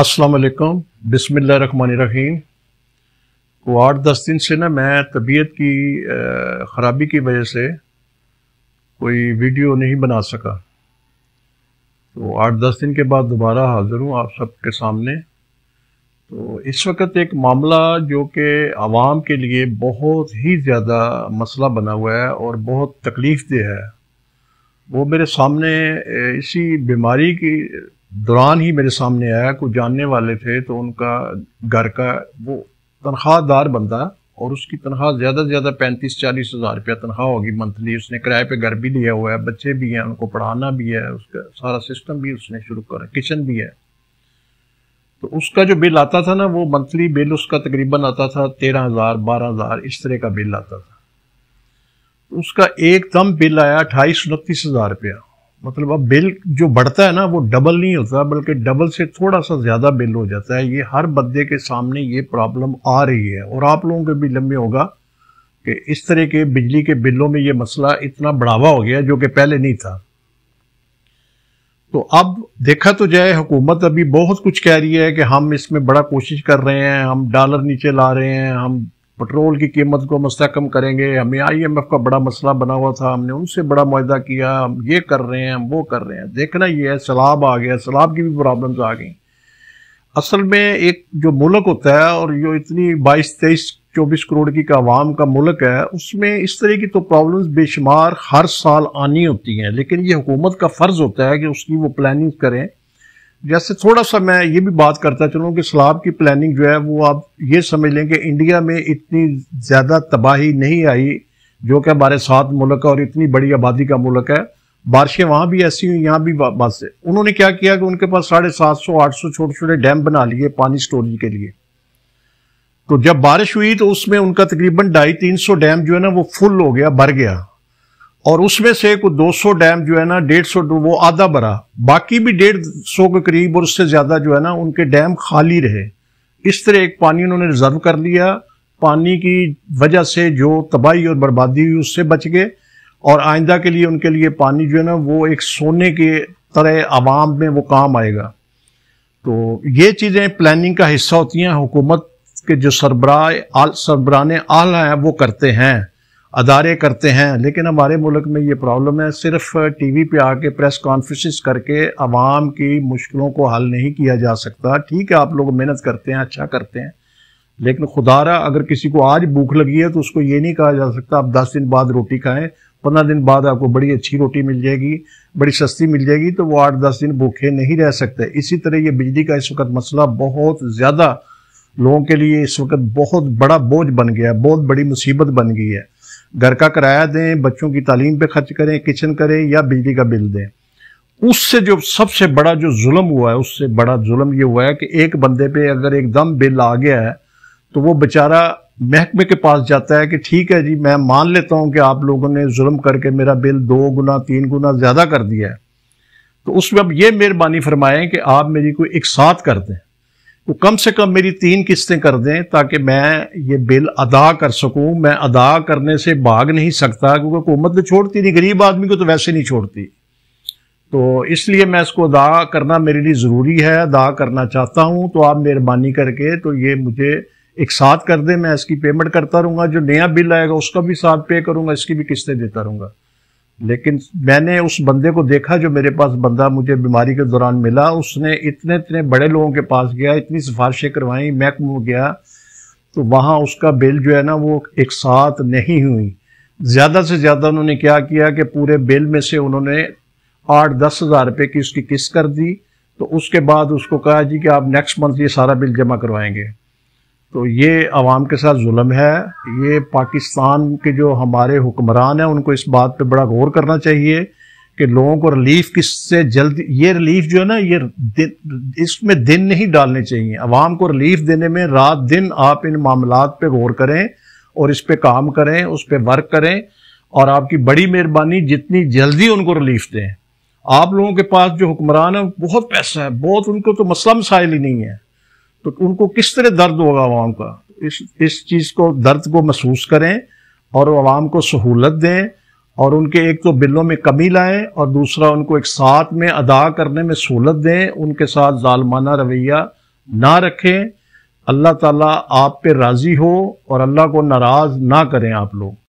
अस्सलाम वालेकुम बिस्मिल्लाह रहमान रहीम वो आठ दस दिन से ना मैं तबीयत की ख़राबी की वजह से कोई वीडियो नहीं बना सका तो आठ दस दिन के बाद दोबारा हाज़िर हूँ आप सबके सामने तो इस वक्त एक मामला जो कि आवाम के लिए बहुत ही ज़्यादा मसला बना हुआ है और बहुत तकलीफ़ दे है वो मेरे सामने इसी बीमारी की दौरान ही मेरे सामने आया कोई जानने वाले थे तो उनका घर का वो तनख्वाहदार बंदा और उसकी तनख्वाह ज़्यादा से ज़्यादा पैंतीस चालीस हज़ार रुपया तनख्वाह होगी मंथली उसने किराए पे घर भी लिया हुआ है बच्चे भी हैं उनको पढ़ाना भी है उसका सारा सिस्टम भी उसने शुरू करा किचन भी है तो उसका जो बिल आता था ना वो मंथली बिल उसका तकरीबन आता था तेरह हज़ार बारह हज़ार इस तरह का बिल आता था उसका एकदम बिल आया अट्ठाईस उनतीस हज़ार रुपया मतलब अब बिल जो बढ़ता है ना वो डबल नहीं होता बल्कि डबल से थोड़ा सा ज़्यादा बिल हो जाता है ये हर बंदे के सामने ये प्रॉब्लम आ रही है और आप लोगों के भी लम्बे होगा कि इस तरह के बिजली के बिलों में ये मसला इतना बढ़ावा हो गया जो कि पहले नहीं था तो अब देखा तो जाए हुकूमत अभी बहुत कुछ कह रही है कि हम इसमें बड़ा कोशिश कर रहे हैं हम डॉलर नीचे ला रहे हैं हम पेट्रोल की कीमत को मुस्तकम करेंगे हमें आईएमएफ का बड़ा मसला बना हुआ था हमने उनसे बड़ा माहा किया हम ये कर रहे हैं हम वो कर रहे हैं देखना ये है सैलाब आ गया सैलाब की भी प्रॉब्लम्स आ गई असल में एक जो मुल्क होता है और जो इतनी बाईस तेईस चौबीस करोड़ की आवाम का मुल्क है उसमें इस तरह की तो प्रॉब्लम्स बेशुमार हर साल आनी होती हैं लेकिन ये हुकूमत का फ़र्ज़ होता है कि उसकी वो प्लानिंग करें जैसे थोड़ा सा मैं ये भी बात करता चलूँ कि सलाब की प्लानिंग जो है वो आप ये समझ लें कि इंडिया में इतनी ज़्यादा तबाही नहीं आई जो कि हमारे साथ मुल्क है और इतनी बड़ी आबादी का मुल्क है बारिशें वहाँ भी ऐसी हुई यहाँ भी बस से उन्होंने क्या किया कि उनके पास साढ़े सात सौ आठ सौ छोटे छोटे डैम बना लिए पानी स्टोरेज के लिए तो जब बारिश हुई तो उसमें उनका तकरीबन ढाई तीन सौ डैम जो है ना वो फुल हो गया भर गया और उसमें से कुछ 200 डैम जो है ना 150 वो आधा भरा बाकी भी 150 के करीब और उससे ज़्यादा जो है ना उनके डैम खाली रहे इस तरह एक पानी उन्होंने रिजर्व कर लिया पानी की वजह से जो तबाही और बर्बादी हुई उससे बच गए और आइंदा के लिए उनके लिए पानी जो है ना वो एक सोने के तरह आवाम में वो काम आएगा तो ये चीज़ें प्लानिंग का हिस्सा होती हैं हुकूमत के जो सरबराह सरबरान आला हैं वो करते हैं अदारे करते हैं लेकिन हमारे मुल्क में ये प्रॉब्लम है सिर्फ टी वी पर आके प्रेस कॉन्फ्रेंस करके आवाम की मुश्किलों को हल नहीं किया जा सकता ठीक है आप लोग मेहनत करते हैं अच्छा करते हैं लेकिन खुदारा अगर किसी को आज भूख लगी है तो उसको ये नहीं कहा जा सकता आप दस दिन बाद रोटी खाएं पंद्रह दिन बाद आपको बड़ी अच्छी रोटी मिल जाएगी बड़ी सस्ती मिल जाएगी तो वो आठ दस दिन भूखे नहीं रह सकते इसी तरह ये बिजली का इस वक्त मसला बहुत ज़्यादा लोगों के लिए इस वक्त बहुत बड़ा बोझ बन गया है बहुत बड़ी मुसीबत बन गई है घर का किराया दें बच्चों की तालीम पे खर्च करें किचन करें या बिजली का बिल दें उससे जो सबसे बड़ा जो जुल्म हुआ है उससे बड़ा जुल्म ये हुआ है कि एक बंदे पे अगर एकदम बिल आ गया है तो वो बेचारा महकमे के पास जाता है कि ठीक है जी मैं मान लेता हूँ कि आप लोगों ने जुल्म करके मेरा बिल दो गुना तीन गुना ज़्यादा कर दिया है तो उसमें अब ये मेहरबानी फरमाएं कि आप मेरी कोई साथ कर दें वो कम से कम मेरी तीन किस्तें कर दें ताकि मैं ये बिल अदा कर सकूं मैं अदा करने से भाग नहीं सकता क्योंकि हुकूमत तो छोड़ती नहीं गरीब आदमी को तो वैसे नहीं छोड़ती तो इसलिए मैं इसको अदा करना मेरे लिए ज़रूरी है अदा करना चाहता हूँ तो आप मेहरबानी करके तो ये मुझे एक साथ कर दें मैं इसकी पेमेंट करता रहूँगा जो नया बिल आएगा उसका भी साथ पे करूँगा इसकी भी किस्तें देता रहूँगा लेकिन मैंने उस बंदे को देखा जो मेरे पास बंदा मुझे बीमारी के दौरान मिला उसने इतने इतने बड़े लोगों के पास गया इतनी सिफारिशें करवाई महकमों गया तो वहाँ उसका बिल जो है ना वो एक साथ नहीं हुई ज़्यादा से ज़्यादा उन्होंने क्या किया कि पूरे बिल में से उन्होंने आठ दस हज़ार रुपये की उसकी किस्त कर दी तो उसके बाद उसको कहा जी कि आप नेक्स्ट मंथ ये सारा बिल जमा करवाएंगे तो ये आवाम के साथ जुल्म है ये पाकिस्तान के जो हमारे हुक्मरान हैं उनको इस बात पे बड़ा गौर करना चाहिए कि लोगों को रिलीफ किससे जल्द ये रिलीफ जो है ना ये इसमें दिन नहीं डालने चाहिए अवाम को रिलीफ देने में रात दिन आप इन मामला पे गौर करें और इस पर काम करें उस पर वर्क करें और आपकी बड़ी मेहरबानी जितनी जल्दी उनको रिलीफ दें आप लोगों के पास जो हुक्मरान है बहुत पैसा है बहुत उनको तो मसला मसाइल ही नहीं है तो उनको किस तरह दर्द होगा आवाम का इस इस चीज़ को दर्द को महसूस करें और आवाम को सहूलत दें और उनके एक तो बिलों में कमी लाएं और दूसरा उनको एक साथ में अदा करने में सहूलत दें उनके साथ जालमाना रवैया ना रखें अल्लाह ताला आप पे राज़ी हो और अल्लाह को नाराज़ ना करें आप लोग